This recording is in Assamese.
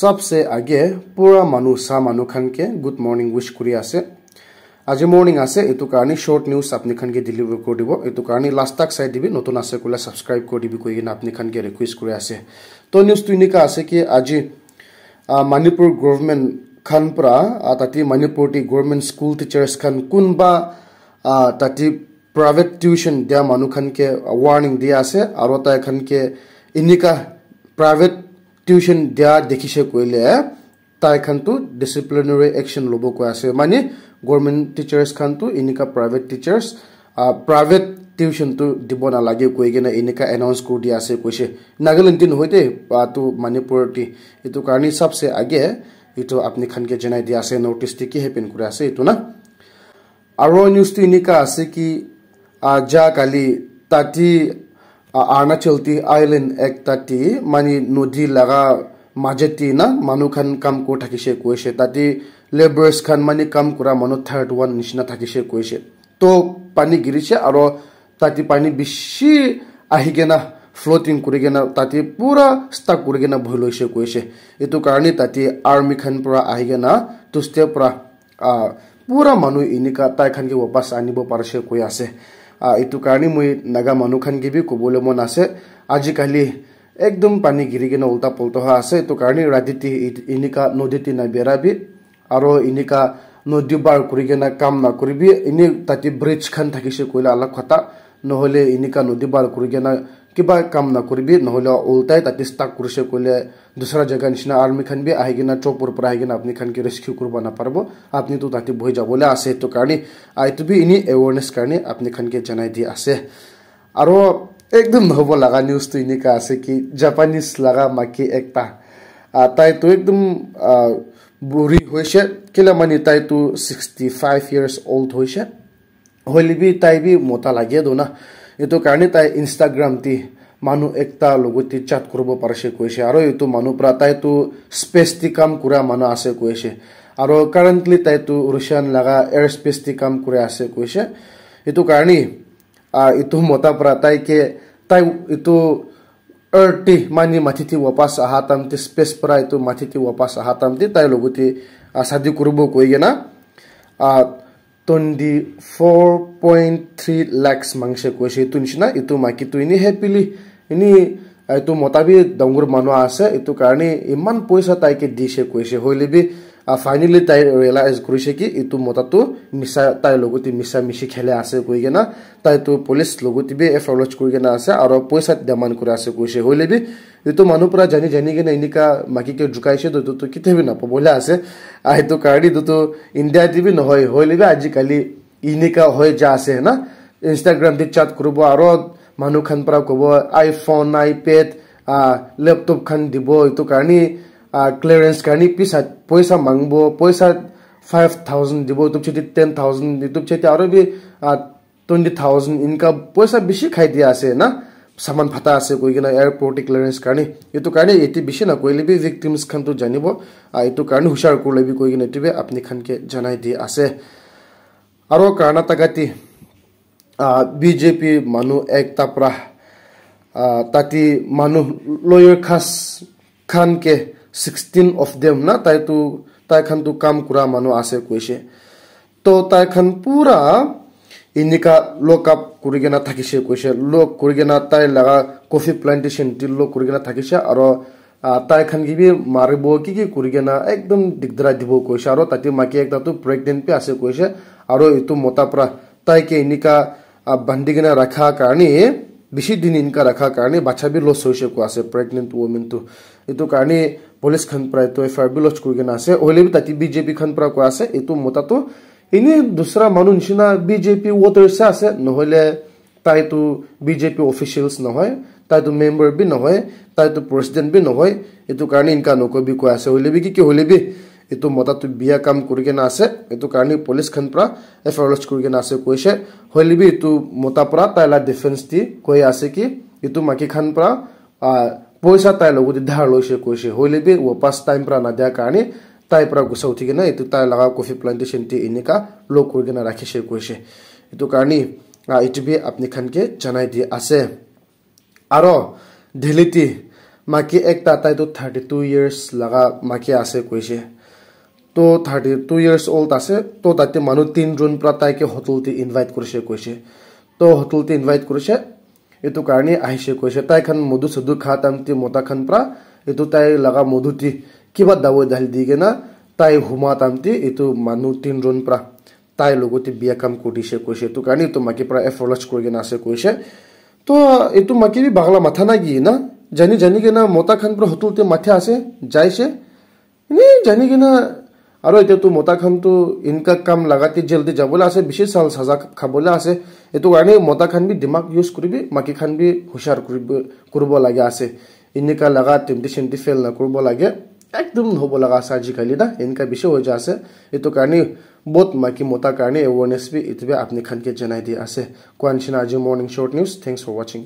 সবসে আগে পুরা মানুষ সা মানুষকে গুড মর্নিং উইশ করে আছে আজি মর্নিং আছে এই কারণে শর্ট নিউজ আপনি খানকে ডেলিভারি করে দিব এই কারণে লাস্টাক চাই দিবি নতুন আছে কলে সাবস্ক্রাইব করে দিবি কই আপনি খানকে রিকুয়েস্ট করে আছে তো নিউজ তো এনেকা আছে কি আজি মণিপুর গভর্নমেন্ট খান পরা তাতে মণিপুরটি গভর্নমেন্ট স্কুল টিচার্স খান কোনবা তাতে প্রাইভেট টিউশন দিয়া মানুষকে ওয়ার্নিং দিয়া আছে আর তাই খানকে এনেকা প্রাইভেট টিউশ্যন দিয়া দেখিছে কৈলে তাইখানটো ডিচিপ্লিনৰি একশ্যন ল'ব কৈ আছে মানে গভৰ্ণমেণ্ট টিচাৰ্ছখনটো এনেকুৱা প্ৰাইভেট টিচাৰ্ছ প্ৰাইভেট টিউশ্যনটো দিব নালাগে কৈ কিনে এনেকুৱা এনাউন্স কৰি দিয়া আছে কৈছে নাগালেণ্ডটি নহয় দেই বা তো মণিপুৰতে এইটো কাৰণে চাবছে আগে এইটো আপুনি খানকে জনাই দিয়া আছে নৰ্থ কি হেপেন কৰি আছে এইটো না আৰু নিউজটো এনেকুৱা আছে কি যা কালি তাতে অৰুণাচলটি আইলেণ্ড এক তাতে মানে নদী লগা মাজেটি না মানুহ খান কাম কৰি থাকিছে কৈছে তাতে লেবাৰ্চ খান মানে কাম কৰা মানুহ থাৰ্ড ওৱান নিচিনা থাকিছে কৈছে তো পানী গিৰিছে আৰু তাতে পানী বেছি আহি কেনে ফ্লটিং কৰি কেনে তাতে পূৰা ষ্টাক কৰি কেনে ভৰি লৈছে কৈছে এইটো কাৰণে তাতে আৰ্মি খানৰ পৰা আহি কেনে টুষ্টেৰ পৰা পূৰা মানুহ এনেকুৱা তাইখানকে ৱাপাছ আনিব পাৰিছে কৈ আছে এইটো কাৰণে মই নাগা মানুহখন বি ক'বলৈ মন আছে আজিকালি একদম পানী গিৰি কিনে উল্টা পল্টা হোৱা আছে এইটো কাৰণে ৰাতিটি এনেকুৱা নদীটি বেৰাবি আৰু এনেকা নদী বাৰ কৰি কিনে কাম নকৰিবি এনেই তাতে ব্ৰিজখন থাকিছে কয়লা অলপ খটা নহলে এনেকুৱা নদী পাৰ কৰি কেনে কিবা কাম নকৰিবি নহলে ওলটাই তাতে ষ্টাক কৰিছে কলে দুচৰা জেগা নিচিনা আৰ্মী খান বি আহি কিনে চপৰ পৰা আহি কিনে আপুনি খানকে ৰেস্কিউ কৰিব নাপাব আপুনিতো তাতে বহি যাবলৈ আছে সেইটো কাৰণে এইটো বি এনেই এৱেৰনেছ কাৰণে আপুনি খানকে জনাই দি আছে আৰু একদম নহ'ব লগা নিউজটো এনেকুৱা আছে কি জাপানিজ লগা মাকি একটা তাইতো একদম বুঢ়ী হৈছে কেলে মানে তাইতো ছিক্সটি ফাইভ ইয়াৰ্ছ অল্ড হৈছে হলি তাইবি মতা লাগে দো না এইটো কাৰণে তাই ইনষ্টাগ্ৰাম তি মানুহ একটা লগতে চাট কৰিব পাৰিছে কৈছে আৰু এইটো মানুহ পৰা তাইতো স্পেচ তি কাম কৰা মানুহ আছে কৈছে আৰু কাৰেণ্টলি তাইতো ৰাছিয়ান লগা এয়াৰ স্পেচ তি কাম কৰি আছে কৈছে এইটো কাৰণে এইটো মতা পৰা তাইকে তাই এইটো আৰ্টি মানে মাথিতে আহা তাম তামতে স্পেচ পৰা এইটো মাটি মাথিতে আহা তাম তামতে তাইৰ লগতে চাদি কৰিব কৈ কিনা 24.3 lakhs mangshe koshe itu nishina itu maki tu ini happy li ini itu motabi dongur manu ase itu karni iman poisa taike dishe koshe hoi libi finally তাই ৰিয়েলাইজ কৰিছে কি এইটো মতাটো মিছা তাইৰ লগতে মিছা মিছি খেলে আছে কৈ কিনে তাইতো পুলিচ লগতে বি এফ কৰি কিনে আছে আৰু পইচা ডিমাণ্ড কৰি আছে কৈছে হ'লে বি এইটো মানুহ পৰা জানি জানি কিনে এনেকা মাকীকে জোকাইছে তো এইটোতো কেতিয়াবি নাপাব বোলে আছে সেইটো কাৰণে এইটোতো ইণ্ডিয়া টিভি নহয় হ'লে বি আজিকালি এনেকুৱা হৈ যা আছে হেনা ইনষ্টাগ্ৰাম দি চাট কৰিব আৰু মানুহখন পৰা ক'ব আইফোন আইপেড লেপটপখন দিব এইটো কাৰণেই ক্লিয়াৰেন্স কাৰণে পিছত পইচা মাংব পইচা ফাইভ থাউজেণ্ড দিব ইউটিউব চাইটে টেন থাউজেণ্ড ইউটিউব চাইটে আৰু বি টুৱেণ্টি থাউজেণ্ড ইনকাম পইচা বেছি খাই দিয়া আছে না চামান ফাটা আছে কৈ কিনে এয়াৰপৰ্ট ক্লিয়াৰেন্স কাৰণে এইটো কাৰণে এতিয়া বেছি নকৰিলে বি খানটো জানিব এইটো কাৰণে হুচাৰ কৰিলে বি কৈ কিনে এইটো বি আপুনি খানকে জনাই দি আছে আৰু কৰ্ণাটকাতে বিজেপি মানুহ এক একতাপৰা তাতে মানুহ লয়ৰ খাছ খানকৈ ছিক্সটিন অফ দেম না তাইতো তাই তাইখানটো কাম কৰা মানুহ আছে কৈছে তো খান পুৰা এনেকা লক আপ কৰি কিনে থাকিছে কৈছে লক কৰি কিনে তাই লগা কফি প্লেণ্টেশ্যন টি লক কৰি কিনে থাকিছে আৰু তাইখন কিবি মাৰিব কি কি কৰি কিনে একদম দিগদাৰ দিব কৈছে আৰু তাতে মাকী একটাতো প্ৰেগনেণ্ট বি আছে কৈছে আৰু এইটো মতা পৰা তাইকে এনেকা বান্ধি কেনে ৰখা কাৰণে বেছি দিন এনেকুৱা ৰখা কাৰণে বাচ্ছা বি লছ হৈছে কোৱা আছে প্ৰেগনেণ্ট ৱমেনটো এইটো কাৰণে পুলিচ খান পৰা এইটো এফ আই লঞ্চ কৰি কিনা আছে হলে তাতে বিজেপি খান পৰা কোৱা আছে এইটো মতাটো এনেই দোচৰা মানুহ নিচিনা বিজেপি ৱৰ্কাৰ্ছে আছে নহ'লে তাইতো বিজেপি অফিচিয়েলছ নহয় তাইতো মেম্বাৰ বি নহয় তাইতো প্ৰেচিডেণ্ট বি নহয় এইটো কাৰণে ইনকা নকবি কৈ আছে হলেবি কি কি হলেবি এইটো মতাটো বিয়া কাম কৰি কিনা আছে এইটো কাৰণে পুলিচ খান পৰা এফ আই লঞ্চ কৰি কিনা আছে কৈছে হলেবি এইটো মতাৰ পৰা তাইলা ডিফেন্স দি কৈ আছে কি এইটো মাকী খান পৰা পইচা তাইৰ লগত ধাৰ লৈছে কৈছে হৈলেবি ৱাপাচ টাইম পৰা নাদিয়াৰ কাৰণে তাইৰ পৰা গুচাই উঠি কিনে এইটো তাইৰ লগা কফি প্লেণ্টেশ্যনটি এনেকুৱা লগ কৰি কিনে ৰাখিছে কৈছে এইটো কাৰণে এইটোবি আপুনি খানকে জনাই দি আছে আৰু ঢিলিটি মাকী একটা তাইতো থাৰ্টি টু ইয়েৰ্ছ লগা মাকী আছে কৈছে তো থাৰ্টি টু ইয়েৰ্ছ অল্ড আছে তো তাতে মানুহ তিনিজন পৰা তাইকে হোটেলটি ইনভাইট কৰিছে কৈছে তো হোটেলটি ইনভাইট কৰিছে এইটো কাৰণে আহিছে কৈছে তাইখন মধু চধু খা তামতি মতাখন পৰা এইটো তাই লগা মধুটি কিবা দাৱৈ ঢালি দি কেনে তাই হুমা তামতি এইটো মানুহ তিনিজন পৰা তাইৰ লগতে বিয়া কাম কৰিছে কৈছে এইটো কাৰণে এইটো মাকীৰ পৰা এফলছ কৰি কেনে আছে কৈছে তো এইটো মাকী বাংলা মাথা নাই কি না জানি জানি কেনে মতাখন পৰা সতুলতে মাথা আছে যাইছে এনেই জানি কিনা আৰু এতিয়াতো মতাখনটো ইনকাৰ কাম লগাতে জেলদি যাবলৈ আছে বেছি চাল চাজা খাবলৈ আছে এইটো কাৰণে মতাখন বি ডিমাক ইউজ কৰিবি মাকিখন বি হুচাৰ কৰিব কৰিব লাগে আছে এনেকুৱা লগা টেম্পি চেম্পি ফেল নকৰিব লাগে একদম নহ'ব লগা আছে আজিকালি না এনেকুৱা বেছি হৈ যোৱা আছে এইটো কাৰণে বহুত মাইকী মতাৰ কাৰণে এৱাৰনেছ বি এইটোৱে আপুনি খানকৈ জনাই দিয়া আছে কোৱা নিচিনা আজি morning short news thanks for ৱাচিং